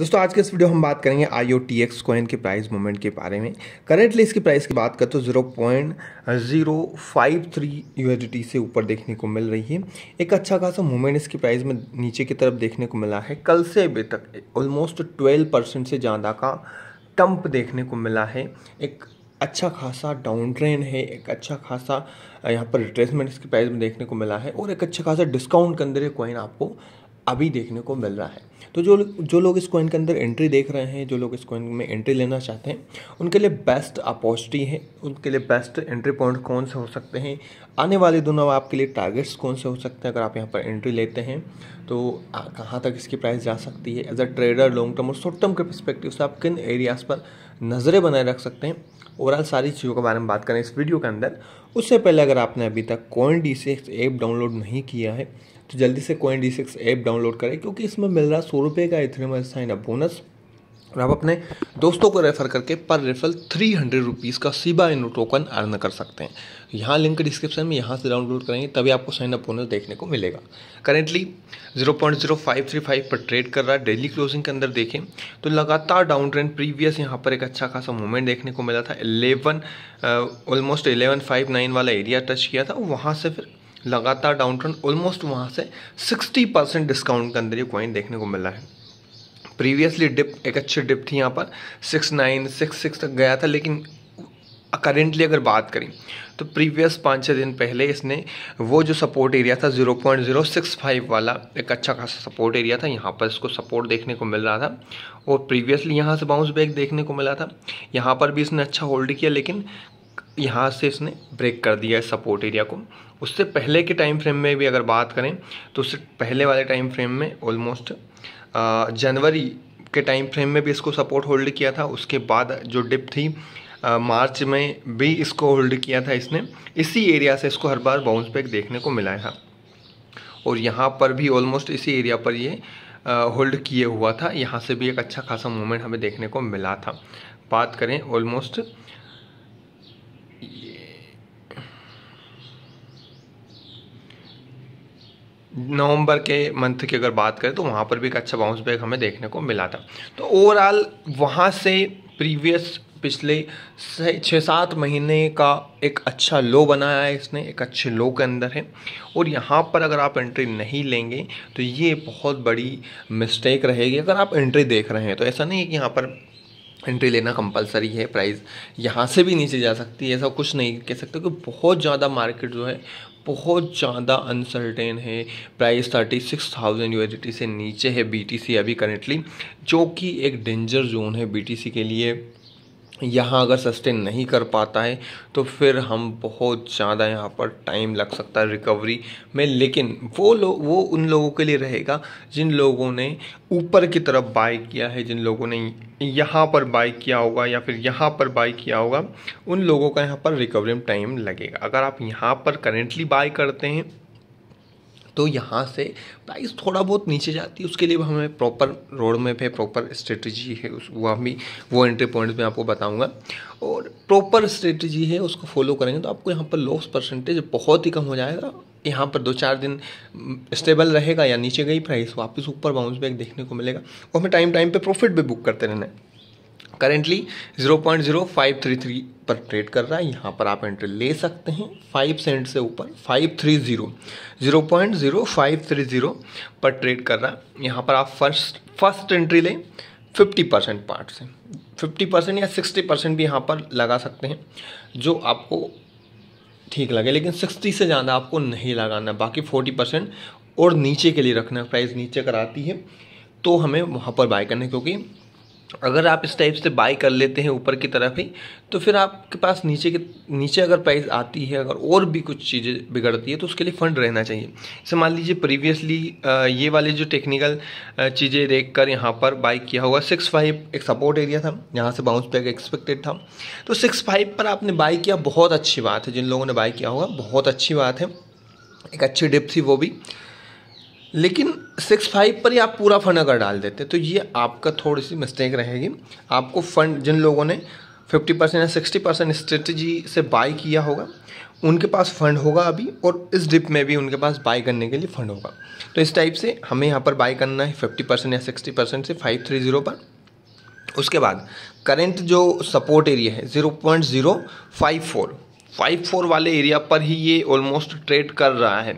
दोस्तों आज के इस वीडियो हम बात करेंगे I O T X coin के प्राइस मूवमेंट के बारे में करेंटली इसकी प्राइस की बात करते तो zero point zero five three यू से ऊपर देखने को मिल रही है एक अच्छा खासा मूवमेंट इसकी प्राइस में नीचे की तरफ देखने को मिला है कल से अभी तक ऑलमोस्ट ट्वेल्व परसेंट से ज़्यादा का टम्प देखने को मिला है एक अच्छा खासा डाउन ट्रेन है एक अच्छा खासा यहाँ पर रिट्रेसमेंट इसकी प्राइस में देखने को मिला है और एक अच्छा खासा डिस्काउंट के अंदर ये कॉइन आपको अभी देखने को मिल रहा है तो जो जो लोग इस कॉइन के अंदर एंट्री देख रहे हैं जो लोग इस कॉइन में एंट्री लेना चाहते हैं उनके लिए बेस्ट अपॉर्चुनिटी है उनके लिए बेस्ट एंट्री पॉइंट कौन से हो सकते हैं आने वाले दोनों आपके लिए टारगेट्स कौन से हो सकते हैं अगर आप यहाँ पर एंट्री लेते हैं तो कहाँ तक इसकी प्राइस जा सकती है as a trader long term और शॉर्ट टर्म के परस्पेक्टिव से आप किन एरियाज़ पर नज़रें बनाए रख सकते हैं ओवरऑल सारी चीज़ों के बारे में बात करें इस वीडियो के अंदर उससे पहले अगर आपने अभी तक कॉइन डी ऐप डाउनलोड नहीं किया है तो जल्दी से CoinDCX app download करें क्योंकि इसमें मिल रहा है सौ रुपये का में साइन अप बोनस और आप अपने दोस्तों को रेफ़र करके पर रेफर थ्री हंड्रेड रुपीज़ का सीबा इन टोकन अर्न कर सकते हैं यहाँ लिंक डिस्क्रिप्शन में यहाँ से डाउनलोड करेंगे तभी आपको साइन अप बोनस देखने को मिलेगा currently zero point zero five three five पर ट्रेड कर रहा है डेली क्लोजिंग के अंदर देखें तो लगातार डाउन ट्रेंड प्रीवियस यहाँ पर एक अच्छा खासा मूवमेंट देखने को मिला था eleven almost eleven five nine वाला एरिया टच किया था वहाँ से फिर लगातार डाउन ट्रेंड ऑलमोस्ट वहाँ से 60 परसेंट डिस्काउंट के अंदर ये कॉइन देखने को मिला है प्रीवियसली डिप एक अच्छी डिप थी यहाँ पर सिक्स नाइन सिक्स सिक्स तक गया था लेकिन करेंटली अगर बात करें तो प्रीवियस पाँच छः दिन पहले इसने वो जो सपोर्ट एरिया था 0.065 वाला एक अच्छा खासा सपोर्ट एरिया था यहाँ पर इसको सपोर्ट देखने को मिल रहा था और प्रीवियसली यहाँ से बाउंस बैक देखने को मिला था यहाँ पर भी इसने अच्छा होल्ड किया लेकिन यहाँ से इसने ब्रेक कर दिया है सपोर्ट एरिया को उससे पहले के टाइम फ्रेम में भी अगर बात करें तो उससे पहले वाले टाइम फ्रेम में ऑलमोस्ट जनवरी के टाइम फ्रेम में भी इसको सपोर्ट होल्ड किया था उसके बाद जो डिप थी आ, मार्च में भी इसको होल्ड किया था इसने इसी एरिया से इसको हर बार बाउंस बैक देखने को मिला था और यहाँ पर भी ऑलमोस्ट इसी एरिया पर ये होल्ड किए हुआ था यहाँ से भी एक अच्छा खासा मूवमेंट हमें देखने को मिला था बात करें ऑलमोस्ट नवंबर के मंथ की अगर बात करें तो वहाँ पर भी एक अच्छा बाउंस बैक हमें देखने को मिला था तो ओवरऑल वहाँ से प्रीवियस पिछले छः सात महीने का एक अच्छा लो बनाया है इसने एक अच्छे लो के अंदर है और यहाँ पर अगर आप एंट्री नहीं लेंगे तो ये बहुत बड़ी मिस्टेक रहेगी अगर आप एंट्री देख रहे हैं तो ऐसा नहीं है कि यहाँ पर एंट्री लेना कंपलसरी है प्राइस यहाँ से भी नीचे जा सकती है ऐसा कुछ नहीं कह सकते क्योंकि बहुत ज़्यादा मार्केट जो है बहुत ज़्यादा अनसर्टेन है प्राइस थर्टी सिक्स थाउजेंड यू से नीचे है बी अभी करेंटली जो कि एक डेंजर जोन है बी के लिए यहाँ अगर सस्टेन नहीं कर पाता है तो फिर हम बहुत ज़्यादा यहाँ पर टाइम लग सकता है रिकवरी में लेकिन वो लोग वो उन लोगों के लिए रहेगा जिन लोगों ने ऊपर की तरफ बाय किया है जिन लोगों ने यहाँ पर बाय किया होगा या फिर यहाँ पर बाय किया होगा उन लोगों का यहाँ पर रिकवरी में टाइम लगेगा अगर आप यहाँ पर करेंटली बाय करते हैं तो यहाँ से प्राइस थोड़ा बहुत नीचे जाती है उसके लिए हमें प्रॉपर रोड मैप है प्रॉपर स्ट्रेटजी है उस वह भी वो एंट्री पॉइंट्स में आपको बताऊँगा और प्रॉपर स्ट्रेटजी है उसको फॉलो करेंगे तो आपको यहाँ पर लॉस परसेंटेज बहुत ही कम हो जाएगा यहाँ पर दो चार दिन स्टेबल रहेगा या नीचे गई प्राइस वापस ऊपर बाउंस बैक देखने को मिलेगा और हमें टाइम टाइम पर प्रॉफिट भी बुक करते रहना है करेंटली 0.0533 पर ट्रेड कर रहा है यहाँ पर आप एंट्री ले सकते हैं फाइव सेंट से ऊपर five three zero zero point zero five three zero पर ट्रेड कर रहा है यहाँ पर आप फर्स्ट फर्स्ट एंट्री लें फिफ्टी परसेंट पार्ट से फिफ्टी परसेंट या सिक्सटी परसेंट भी यहाँ पर लगा सकते हैं जो आपको ठीक लगे लेकिन सिक्सटी से ज़्यादा आपको नहीं लगाना बाकी फोर्टी परसेंट और नीचे के लिए रखना प्राइस नीचे कराती है तो हमें वहाँ पर बाय करना क्योंकि अगर आप इस टाइप से बाई कर लेते हैं ऊपर की तरफ ही तो फिर आपके पास नीचे के नीचे अगर प्राइस आती है अगर और भी कुछ चीज़ें बिगड़ती है तो उसके लिए फ़ंड रहना चाहिए जैसे मान लीजिए प्रीवियसली ये वाले जो टेक्निकल चीज़ें देख कर यहाँ पर बाई किया होगा सिक्स फाइव एक सपोर्ट एरिया था यहाँ से बाउंस बैक एक्सपेक्टेड था तो सिक्स फाइव पर आपने बाई किया बहुत अच्छी बात है जिन लोगों ने बाई किया होगा बहुत अच्छी बात है एक अच्छी डिप थी वो भी लेकिन सिक्स फाइव पर ही आप पूरा फंड अगर डाल देते तो ये आपका थोड़ी सी मिस्टेक रहेगी आपको फंड जिन लोगों ने फिफ्टी परसेंट या सिक्सटी परसेंट स्ट्रेटजी से बाई किया होगा उनके पास फंड होगा अभी और इस डिप में भी उनके पास बाई करने के लिए फंड होगा तो इस टाइप से हमें यहाँ पर बाई करना है फिफ्टी परसेंट या सिक्सटी परसेंट से फाइव थ्री ज़ीरो पर उसके बाद करेंट जो सपोर्ट एरिया है zero point zero five four five four वाले एरिया पर ही ये ऑलमोस्ट ट्रेड कर रहा है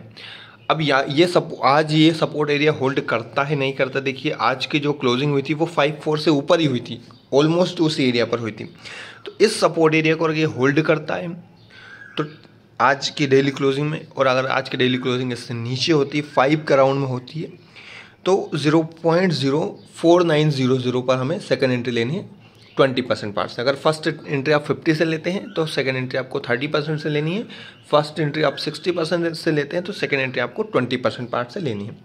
अब या ये सब आज ये सपोर्ट एरिया होल्ड करता है नहीं करता देखिए आज की जो क्लोजिंग हुई थी वो फाइव फोर से ऊपर ही हुई थी ऑलमोस्ट उस एरिया पर हुई थी तो इस सपोर्ट एरिया को अगर ये होल्ड करता है तो आज की डेली क्लोजिंग में और अगर आज की डेली क्लोजिंग इससे नीचे होती है फाइव के राउंड में होती है तो zero point zero four nine zero zero पर हमें सेकेंड एंट्री लेनी है ट्वेंटी परसेंट पार्ट्स अगर फर्स्ट एंट्री आप फिफ्टी से लेते हैं तो सेकेंड एंट्री आपको थर्टी परसेंट से लेनी है फर्स्ट एंट्री आप सिक्सटी परसेंट से लेते हैं तो सेकेंड एंट्री आपको ट्वेंटी परसेंट पार्ट से लेनी है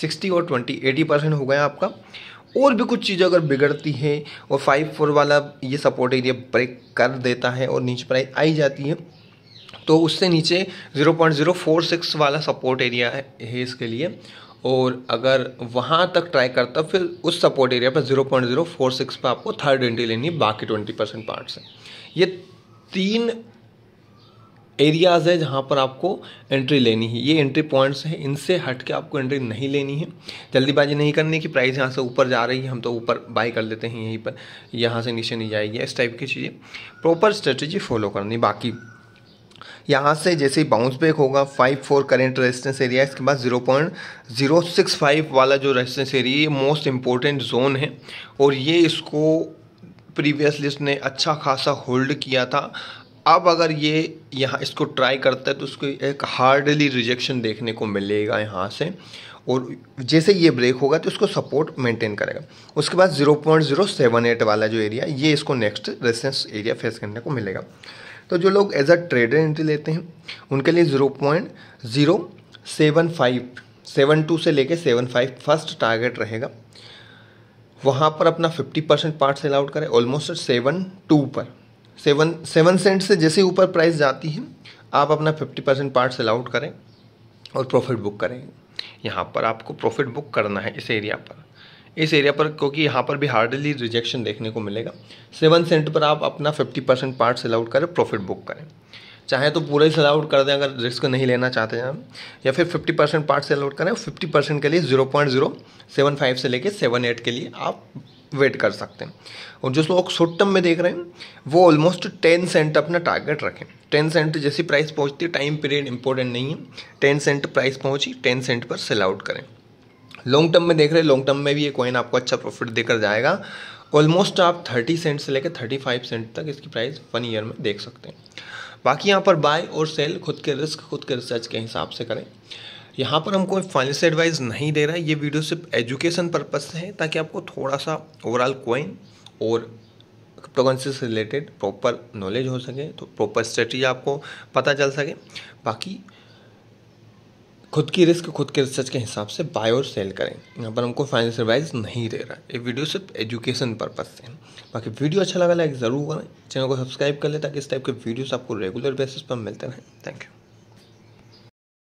सिक्सटी और ट्वेंटी एटी परसेंट हो गया आपका और भी कुछ चीज़ें अगर बिगड़ती है और फाइव फोर वाला ये सपोर्ट एरिया ब्रेक कर देता है और नीचे प्राइस आई जाती है तो उससे नीचे zero point zero four six वाला सपोर्ट एरिया है इसके लिए और अगर वहाँ तक ट्राई करता फिर उस सपोर्ट एरिया पर zero point zero four six पर आपको थर्ड एंट्री लेनी है बाकी ट्वेंटी परसेंट पार्ट से ये तीन एरियाज़ है जहाँ पर आपको एंट्री लेनी है ये एंट्री पॉइंट्स हैं इनसे हट के आपको एंट्री नहीं लेनी है जल्दीबाजी नहीं करनी कि प्राइस यहाँ से ऊपर जा रही है हम तो ऊपर बाई कर लेते हैं यहीं पर यहाँ से नीचे नहीं जाएगी इस टाइप की चीज़ें प्रॉपर स्ट्रेटजी फॉलो करनी बाकी यहाँ से जैसे ही बाउंस बैक होगा five four current resistance area इसके बाद zero point zero six five वाला जो रेजिस्टेंस एरिया ये मोस्ट इम्पोर्टेंट जोन है और ये इसको प्रीवियसली ने अच्छा खासा होल्ड किया था अब अगर ये यहाँ इसको ट्राई करता है तो उसको एक हार्डली रिजेक्शन देखने को मिलेगा यहाँ से और जैसे ये ब्रेक होगा तो इसको सपोर्ट मेंटेन करेगा उसके बाद 0.078 वाला जो एरिया ये इसको नेक्स्ट रेजिस्टेंस एरिया फेस करने को मिलेगा तो जो लोग एज अ ट्रेडर एंट्री लेते हैं उनके लिए zero point zero seven five seven two से लेके सेवन फाइव फर्स्ट टारगेट रहेगा वहाँ पर अपना fifty percent part sell out करें ऑलमोस्ट सेवन टू पर सेवन सेवन सेंट से जैसे ऊपर प्राइस जाती है आप अपना fifty percent part sell out करें और प्रॉफिट बुक करें यहाँ पर आपको प्रॉफिट बुक करना है इस एरिया पर इस एरिया पर क्योंकि यहाँ पर भी हार्डली रिजेक्शन देखने को मिलेगा सेवन सेंट पर आप अपना fifty percent part sell out करें प्रॉफिट बुक करें चाहे तो पूरा ही सेल आउट कर दें अगर रिस्क नहीं लेना चाहते हैं या फिर fifty percent part sell out करें फिफ्टी परसेंट के लिए zero zero point seven five से सेवन एट के लिए आप वेट कर सकते हैं और जो लोग शॉर्ट टर्म में देख रहे हैं वो ऑलमोस्ट टेन सेंट अपना टारगेट रखें टेन सेंट जैसी प्राइस पहुँचती है टाइम पीरियड इंपॉर्टेंट नहीं है टेन सेंट प्राइस पहुँची टेन सेंट पर सेल आउट करें लॉन्ग टर्म में देख रहे हैं लॉन्ग टर्म में भी ये कॉइन आपको अच्छा प्रॉफिट देकर जाएगा ऑलमोस्ट आप थर्टी सेंट से लेकर थर्टी फाइव सेंट तक इसकी प्राइस वन ईयर में देख सकते हैं बाकी यहाँ पर बाय और सेल खुद के रिस्क खुद के रिसर्च के हिसाब से करें यहाँ पर हम कोई फाइनेंशियल एडवाइस नहीं दे रहा है ये वीडियो सिर्फ एजुकेशन पर्पज से है ताकि आपको थोड़ा सा ओवरऑल कॉइन और क्रिप्टोकरेंसी से रिलेटेड प्रॉपर नॉलेज हो सके तो प्रॉपर स्ट्रेटी आपको पता चल सके बाकी खुद की रिस्क खुद के रिसर्च के हिसाब से बाय और सेल करें यहाँ पर हमको फाइनेंशियल एडवाइस नहीं दे रहा ये वीडियो सिर्फ एजुकेशन पर्पज से बाकी वीडियो अच्छा लगा लाइक ज़रूर करें चैनल को सब्सक्राइब कर लें ताकि इस टाइप के वीडियोस आपको रेगुलर बेसिस पर मिलते रहें थैंक यू